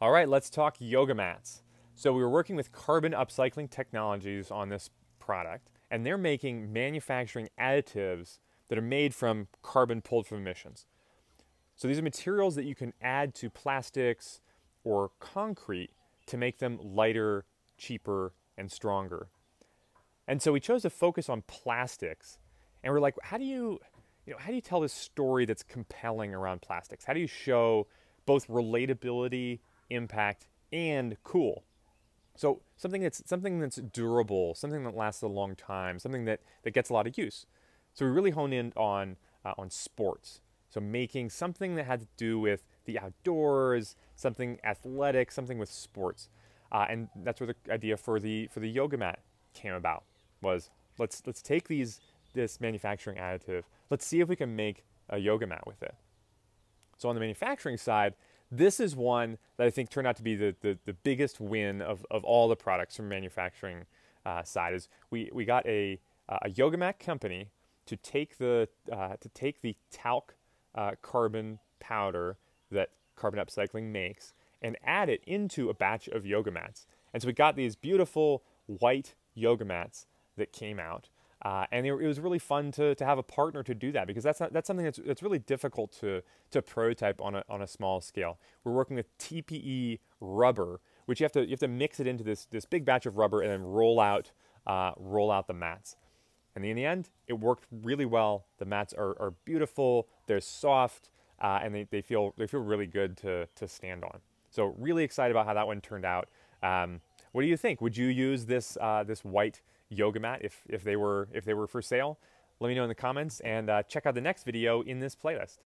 All right, let's talk yoga mats. So we were working with Carbon Upcycling Technologies on this product, and they're making manufacturing additives that are made from carbon pulled from emissions. So these are materials that you can add to plastics or concrete to make them lighter, cheaper, and stronger. And so we chose to focus on plastics, and we're like, how do you, you know, how do you tell this story that's compelling around plastics? How do you show both relatability impact, and cool. So something that's something that's durable, something that lasts a long time, something that, that gets a lot of use. So we really hone in on uh, on sports. So making something that had to do with the outdoors, something athletic, something with sports, uh, and that's where the idea for the for the yoga mat came about. Was let's let's take these this manufacturing additive. Let's see if we can make a yoga mat with it. So on the manufacturing side, this is one that I think turned out to be the, the, the biggest win of, of all the products from manufacturing uh, side is we, we got a, uh, a mat company to take the, uh, to take the talc uh, carbon powder that carbon upcycling makes and add it into a batch of yoga mats. And so we got these beautiful white yoga mats that came out. Uh, and it, it was really fun to, to have a partner to do that because that's, not, that's something that's, that's really difficult to, to prototype on a, on a small scale. We're working with TPE rubber, which you have to, you have to mix it into this, this big batch of rubber and then roll out, uh, roll out the mats. And in the end, it worked really well. The mats are, are beautiful, they're soft, uh, and they, they, feel, they feel really good to, to stand on. So really excited about how that one turned out. Um, what do you think? Would you use this, uh, this white yoga mat if, if, they were, if they were for sale? Let me know in the comments and uh, check out the next video in this playlist.